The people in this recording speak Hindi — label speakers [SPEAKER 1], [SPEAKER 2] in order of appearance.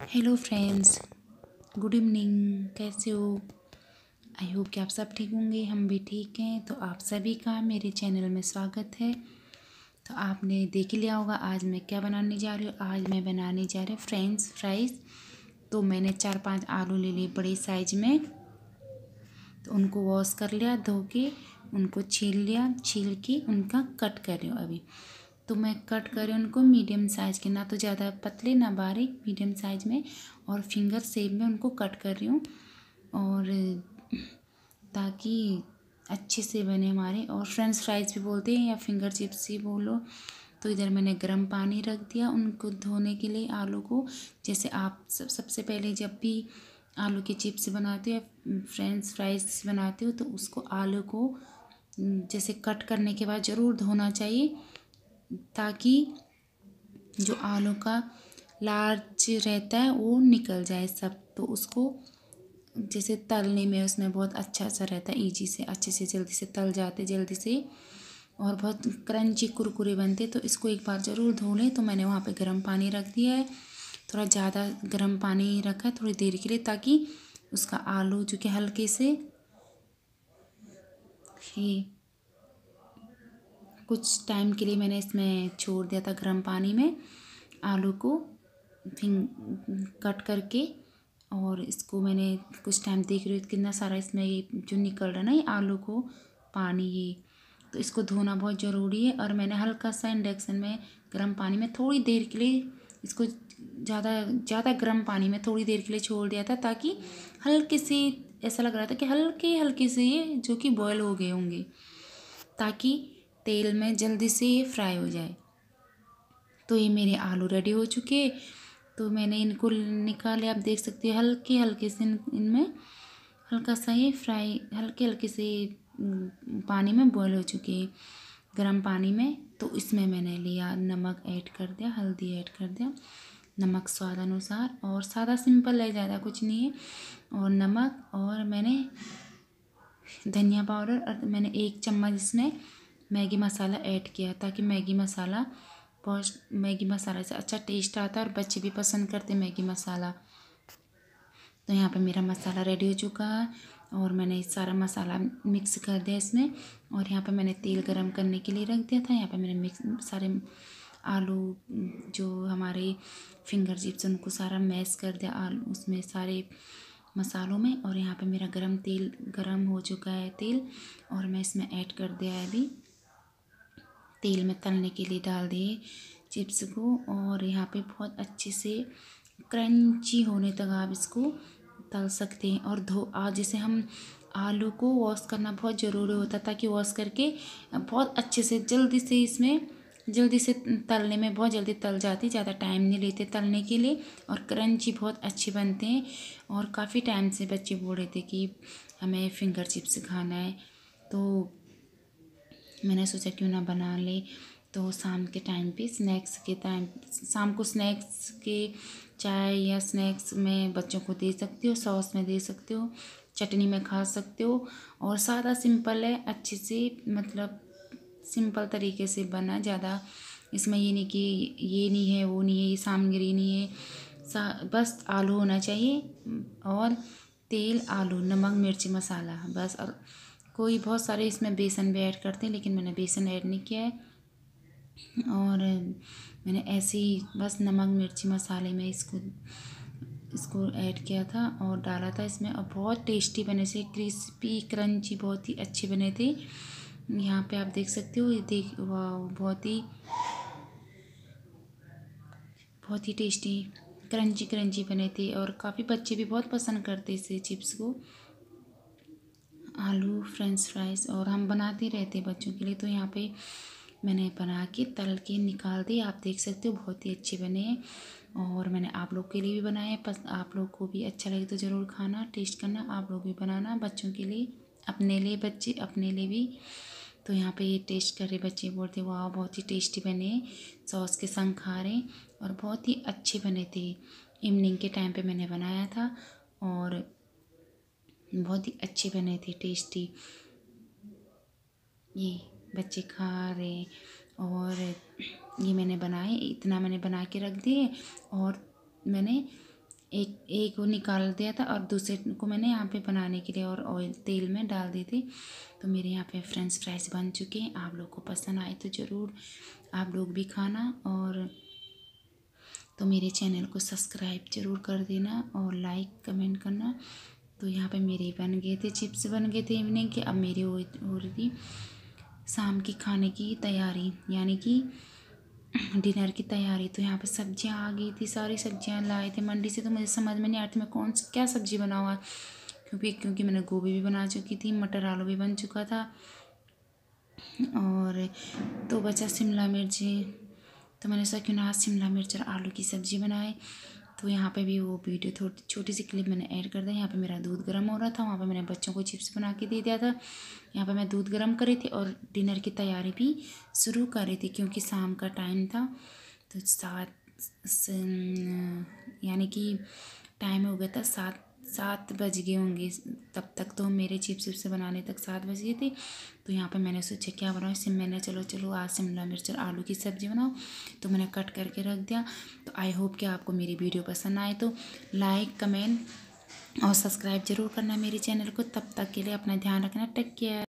[SPEAKER 1] हेलो फ्रेंड्स गुड इवनिंग कैसे हो आई होप कि आप सब ठीक होंगे हम भी ठीक हैं तो आप सभी का मेरे चैनल में स्वागत है तो आपने देख लिया होगा आज मैं क्या बनाने जा रही हूँ आज मैं बनाने जा रही हूँ फ्रेंच फ्राइज़ तो मैंने चार पांच आलू ले लिए बड़े साइज में तो उनको वॉश कर लिया धो के उनको छील लिया छील के उनका कट कर रही हूँ अभी तो मैं कट करी उनको मीडियम साइज़ के ना तो ज़्यादा पतले ना बारीक मीडियम साइज़ में और फिंगर सेप में उनको कट कर रही हूँ और ताकि अच्छे से बने हमारे और फ्रेंच फ्राइज़ भी बोलते हैं या फिंगर चिप्स ही बोलो तो इधर मैंने गर्म पानी रख दिया उनको धोने के लिए आलू को जैसे आप सब सबसे पहले जब भी आलू के चिप्स बनाते हो या फ्रेंच फ्राइज बनाते हो तो उसको आलू को जैसे कट करने के बाद ज़रूर धोना चाहिए ताकि जो आलू का लार्ज रहता है वो निकल जाए सब तो उसको जैसे तलने में उसमें बहुत अच्छा सा रहता है ईजी से अच्छे से जल्दी से तल जाते जल्दी से और बहुत क्रंची कुरकुरे बनते तो इसको एक बार ज़रूर धो लें तो मैंने वहाँ पे गर्म पानी रख दिया है थोड़ा ज़्यादा गर्म पानी रखा है थोड़ी देर के लिए ताकि उसका आलू जो कि हल्के से ही कुछ टाइम के लिए मैंने इसमें छोड़ दिया था गर्म पानी में आलू को फिंग कट करके और इसको मैंने कुछ टाइम देख रही हूँ कितना सारा इसमें ये जो निकल रहा है ना ये आलू को पानी ये तो इसको धोना बहुत ज़रूरी है और मैंने हल्का सा इंडक्शन में गर्म पानी में थोड़ी देर के लिए इसको ज़्यादा ज़्यादा गर्म पानी में थोड़ी देर के लिए छोड़ दिया था ताकि हल्के से ऐसा लग रहा था कि हल्के हल्के से ये जो कि बॉयल हो गए होंगे ताकि तेल में जल्दी से ये फ्राई हो जाए तो ये मेरे आलू रेडी हो चुके तो मैंने इनको निकाले आप देख सकते हैं हल्के हल्के से इनमें हल्का सा ये फ्राई हल्के हल्के से पानी में बॉयल हो चुके गर्म पानी में तो इसमें मैंने लिया नमक ऐड कर दिया हल्दी ऐड कर दिया नमक स्वाद अनुसार और सादा सिंपल है ज़्यादा कुछ नहीं है और नमक और मैंने धनिया पाउडर और मैंने एक चम्मच इसमें मैगी मसाला ऐड किया ताकि मैगी मसाला बहुत मैगी मसाला से अच्छा टेस्ट आता है और बच्चे भी पसंद करते मैगी मसाला तो यहाँ पे मेरा मसाला रेडी हो चुका है और मैंने सारा मसाला मिक्स कर दिया इसमें और यहाँ पे मैंने तेल गरम करने के लिए रख दिया था यहाँ पे मैंने मिक्स सारे आलू जो हमारे फिंगर चिप्स उनको सारा मैश कर दिया आलू उसमें सारे मसालों में और यहाँ पे मेरा गरम तेल गरम हो चुका है तेल और मैं इसमें ऐड कर दिया है अभी तेल में तलने के लिए डाल दिए चिप्स को और यहाँ पे बहुत अच्छे से क्रंची होने तक आप इसको तल सकते हैं और धो आज जैसे हम आलू को वॉश करना बहुत ज़रूरी होता है ताकि वॉश करके बहुत अच्छे से जल्दी से इसमें जल्दी से तलने में बहुत जल्दी तल जाती ज़्यादा टाइम नहीं लेते तलने के लिए और क्रंची बहुत अच्छे बनते हैं और काफ़ी टाइम से बच्चे बोल रहे थे कि हमें फिंगर चिप्स खाना है तो मैंने सोचा क्यों ना बना लें तो शाम के टाइम पे स्नैक्स के टाइम शाम को स्नैक्स के चाय या स्नैक्स में बच्चों को दे सकते हो सॉस में दे सकते हो चटनी में खा सकते हो और सादा सिंपल है अच्छे से मतलब सिंपल तरीके से बना ज़्यादा इसमें ये नहीं कि ये नहीं है वो नहीं है ये सामग्री नहीं है सा बस आलू होना चाहिए और तेल आलू नमक मिर्ची मसाला बस और कोई बहुत सारे इसमें बेसन भी ऐड करते हैं लेकिन मैंने बेसन ऐड नहीं किया है और मैंने ऐसे ही बस नमक मिर्ची मसाले में इसको इसको ऐड किया था और डाला था इसमें और बहुत टेस्टी बने थे क्रिस्पी क्रंची बहुत ही अच्छे बने थे यहाँ पे आप देख सकते हो ये देख वाह बहुत ही बहुत ही टेस्टी क्रंची क्रंची बने थे और काफ़ी बच्चे भी बहुत पसंद करते इस चिप्स को आलू फ्रेंच फ्राइज़ और हम बनाते रहते बच्चों के लिए तो यहाँ पे मैंने बना के तल के निकाल दिए आप देख सकते हो बहुत ही अच्छे बने हैं और मैंने आप लोग के लिए भी बनाए पस आप लोग को भी अच्छा लगे तो ज़रूर खाना टेस्ट करना आप लोग भी बनाना बच्चों के लिए अपने लिए बच्चे अपने लिए भी तो यहाँ पे ये टेस्ट कर रहे बच्चे बोलते वाह बहुत ही टेस्टी बने सॉस के संग खा रहे और बहुत ही अच्छे बने थे इवनिंग के टाइम पे मैंने बनाया था और बहुत ही अच्छे बने थे टेस्टी ये बच्चे खा रहे और ये मैंने बनाए इतना मैंने बना के रख दिए और मैंने एक एक वो निकाल दिया था और दूसरे को मैंने यहाँ पे बनाने के लिए और ऑयल तेल में डाल दी थी तो मेरे यहाँ पे फ्रेंच फ्राइज बन चुके हैं आप लोग को पसंद आए तो ज़रूर आप लोग भी खाना और तो मेरे चैनल को सब्सक्राइब ज़रूर कर देना और लाइक कमेंट करना तो यहाँ पे मेरे बन गए थे चिप्स बन गए थे इवनिंग के अब मेरी हो रही थी शाम की खाने की तैयारी यानी कि डिनर की तैयारी तो यहाँ पे सब्जियाँ आ गई थी सारी सब्जियाँ लाए थे मंडी से तो मुझे समझ में नहीं आ रही थी मैं कौन सी क्या सब्ज़ी बनाऊँगा क्योंकि क्योंकि मैंने गोभी भी बना चुकी थी मटर आलू भी बन चुका था और तो बचा शिमला मिर्ची तो मैंने सोचा क्यों ना शिमला मिर्च और आलू की सब्ज़ी बनाए तो यहाँ पे भी वो वीडियो थोड़ी छोटी सी क्लिप मैंने ऐड कर दिया यहाँ पे मेरा दूध गर्म हो रहा था वहाँ पे मैंने बच्चों को चिप्स बना के दे दिया था यहाँ पे मैं दूध गर्म कर रही थी और डिनर की तैयारी भी शुरू कर रही थी क्योंकि शाम का टाइम था तो सात यानी कि टाइम हो गया था सात सात बज गए होंगे तब तक तो मेरे चिप्स विप्स बनाने तक सात बज गई थी तो यहाँ पे मैंने सोचा क्या बनाऊँ इससे मैंने चलो चलो आज शिमला मिर्च और आलू की सब्ज़ी बनाओ तो मैंने कट करके रख दिया तो आई होप कि आपको मेरी वीडियो पसंद आए तो लाइक कमेंट और सब्सक्राइब जरूर करना मेरे चैनल को तब तक के लिए अपना ध्यान रखना टेक केयर